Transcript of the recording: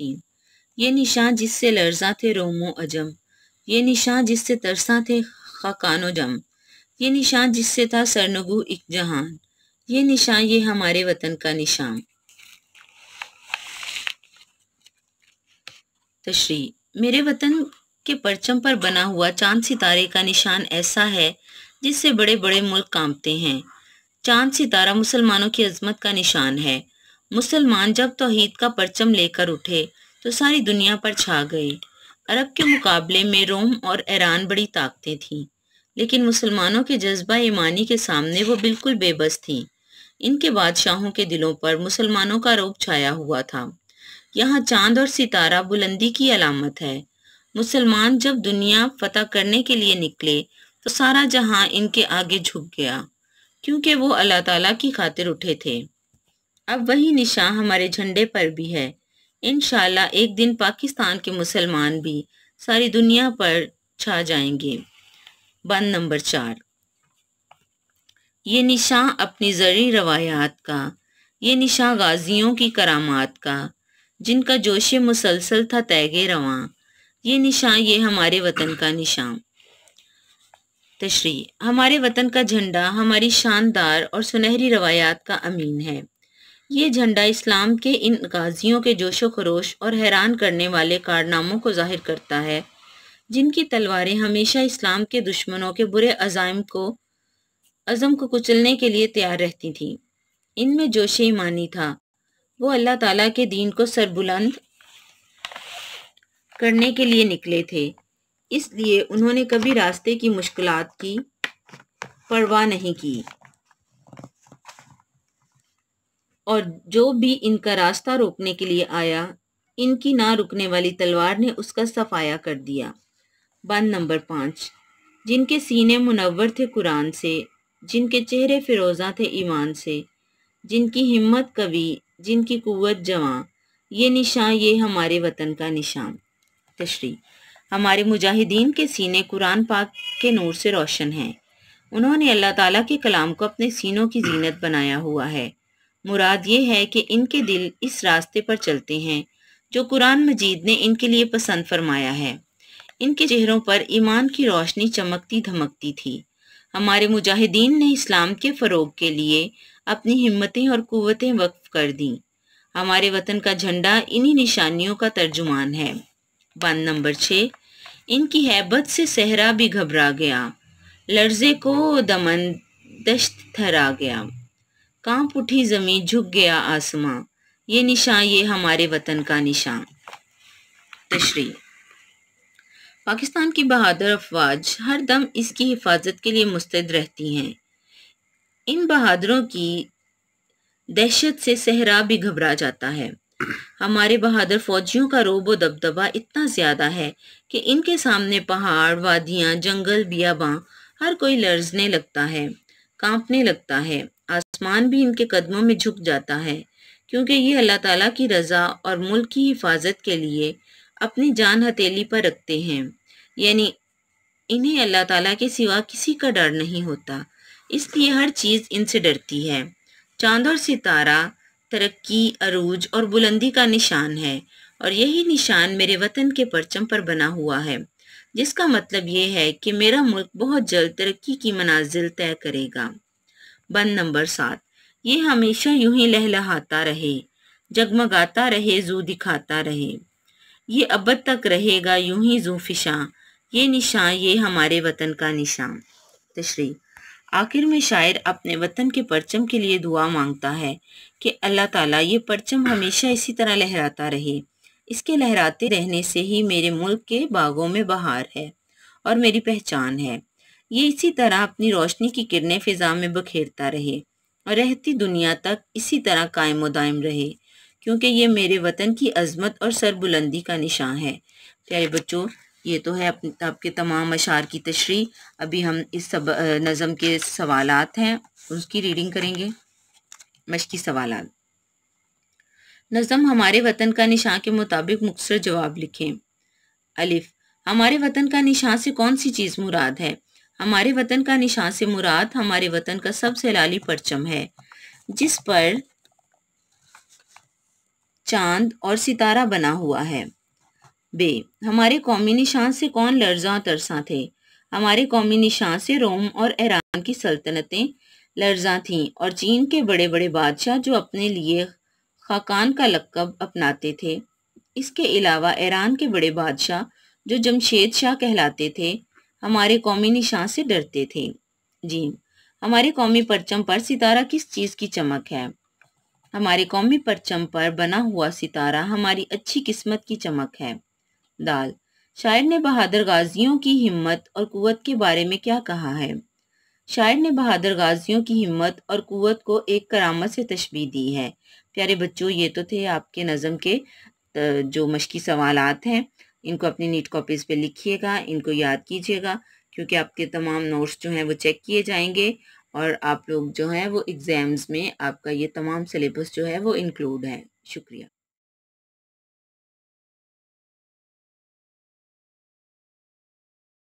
थीं ये निशां जिससे लर्जा थे रोमो अजम ये निशां जिससे तरसा थे खकानो जम ये निशान जिससे था सरनगु इक जहान ये निशान ये हमारे वतन का निशान तशरी मेरे वतन के परचम पर बना हुआ चांद सितारे का निशान ऐसा है जिससे बड़े बड़े मुल्क कांपते हैं चांद सितारा मुसलमानों की अजमत का निशान है मुसलमान जब तोहहीद का परचम लेकर उठे तो सारी दुनिया पर छा गए अरब के मुकाबले में रोम और ईरान बड़ी ताकतें थीं लेकिन मुसलमानों के जज्बा ईमानी के सामने वो बिल्कुल बेबस थीं इनके बादशाहों के दिलों पर मुसलमानों का रोग छाया हुआ था यहाँ चांद और सितारा बुलंदी की अलामत है मुसलमान जब दुनिया फतह करने के लिए निकले तो सारा जहां इनके आगे झुक गया क्योंकि वो अल्लाह तला की खातिर उठे थे अब वही निशान हमारे झंडे पर भी है इन एक दिन पाकिस्तान के मुसलमान भी सारी दुनिया पर छा जाएंगे बंद नंबर चार ये निशान अपनी ज़रूरी रवायात का ये निशान गाजियों की करामात का जिनका जोश मुसलसल था तैगे रवान ये निशान ये हमारे वतन का निशान तशरी हमारे वतन का झंडा हमारी शानदार और सुनहरी रवायात का अमीन है ये झंडा इस्लाम के इन गाजियों के जोशो खरोश और हैरान करने वाले कारनामों को जाहिर करता है जिनकी तलवारें हमेशा इस्लाम के दुश्मनों के बुरे अजाइम को अज़म को कुचलने के लिए तैयार रहती थीं इनमें जोश ईमानी था वो अल्लाह ताला के दीन को सरबुलंद करने के लिए निकले थे इसलिए उन्होंने कभी रास्ते की मुश्किलात की परवाह नहीं की और जो भी इनका रास्ता रोकने के लिए आया इनकी ना रुकने वाली तलवार ने उसका सफाया कर दिया बंद नंबर पाँच जिनके सीने मुनवर थे कुरान से जिनके चेहरे फिरोज़ा थे ईमान से जिनकी हिम्मत कवि जिनकी कुत जवा ये निशान ये हमारे वतन का निशान तशरी हमारे मुजाहिदीन के सीने कुरान पाक के नूर से रोशन हैं उन्होंने अल्लाह ताला के कलाम को अपने सीनों की जीनत बनाया हुआ है मुराद ये है कि इनके दिल इस रास्ते पर चलते हैं जो कुरान मजीद ने इनके लिए पसंद फरमाया है इनके चेहरों पर ईमान की रोशनी चमकती धमकती थी हमारे मुजाहिदीन ने इस्लाम के फ़रोग के लिए अपनी हिम्मतें और कुतें वक्फ कर दी हमारे वतन का झंडा इन्हीं निशानियों का तर्जुमान है बंद नंबर छः इनकी हैबत से सहरा भी घबरा गया लर्जे को दमन दश्त थरा गया कांप उठी जमीन झुक गया आसमां ये निशान ये हमारे वतन का निशान तशरी पाकिस्तान की बहादुर अफवाज हर दम इसकी हिफाजत के लिए मुस्तैद रहती हैं इन बहादुरों की दहशत से सहरा भी घबरा जाता है हमारे बहादुर फौजियों का रोब व दबदबा इतना ज़्यादा है कि इनके सामने पहाड़ वादियां जंगल बियाबां हर कोई लर्जने लगता है कांपने लगता है आसमान भी इनके कदमों में झुक जाता है क्योंकि ये अल्लाह ताला की रज़ा और मुल्क की हिफाजत के लिए अपनी जान हथेली पर रखते हैं यानी इन्हें अल्लाह ताला के सिवा किसी का डर नहीं होता इसलिए हर चीज़ इनसे डरती है चांद और सितारा तरक्की अरूज और बुलंदी का निशान है और यही निशान मेरे वतन के परचम पर बना हुआ है जिसका मतलब ये है कि मेरा मुल्क बहुत जल्द तरक्की की मनाजिल तय करेगा बंद नंबर सात ये हमेशा यूं ही लहलहाता रहे जगमगाता रहे जू दिखाता रहे ये अब तक रहेगा यूं ही जू फिशा ये निशान ये हमारे वतन का निशान तश्री आखिर में शायर अपने वतन के परचम के लिए दुआ मांगता है कि अल्लाह ताला ये परचम हमेशा इसी तरह लहराता रहे इसके लहराते रहने से ही मेरे मुल्क के बागों में बहार है और मेरी पहचान है ये इसी तरह अपनी रोशनी की किरणें फिजा में बखेरता रहे और रहती दुनिया तक इसी तरह कायम दायम रहे क्योंकि ये मेरे वतन की अजमत और सरबुलंदी का निशान है प्यारे बच्चों ये तो है अपने आपके तमाम अशार की तशरी अभी हम इस सब नज़म के सवाल हैं उसकी रीडिंग करेंगे मशकी सवाल नज़म हमारे वतन का निशान के मुताबिक मुखसर जवाब लिखें अलिफ हमारे वतन का निशान से कौन सी चीज़ मुराद है हमारे वतन का निशान से मुराद हमारे वतन का सबसे लाली परचम है जिस पर चांद और सितारा बना हुआ है बे हमारे कौमी निशान से कौन लर्जा तरसा थे हमारे कौमी निशान से रोम और ईरान की सल्तनतें लर्जा थीं और चीन के बड़े बड़े बादशाह जो अपने लिए खाकान का लकब अपनाते थे इसके अलावा ईरान के बड़े बादशाह जो जमशेद शाह कहलाते थे हमारे कौमी निशान से डरते थे जी हमारे कौमी परचम पर सितारा किस चीज़ की चमक है हमारे कौमी परचम पर बना हुआ सितारा हमारी अच्छी किस्मत की चमक है दाल शायर ने बहादुर गाजियों की हिम्मत और कुत के बारे में क्या कहा है शायर ने बहादुर गाजियों की हिम्मत और कुत को एक करामत से तशबी दी है प्यारे बच्चों ये तो थे आपके नज़म के जो मशकी सवालत हैं इनको अपनी नीट कॉपीज़ पे लिखिएगा इनको याद कीजिएगा क्योंकि आपके तमाम नोट्स जो हैं वो चेक किए जाएंगे और आप लोग जो हैं वो एग्ज़ाम्स में आपका ये तमाम सिलेबस जो है वो इंक्लूड है शुक्रिया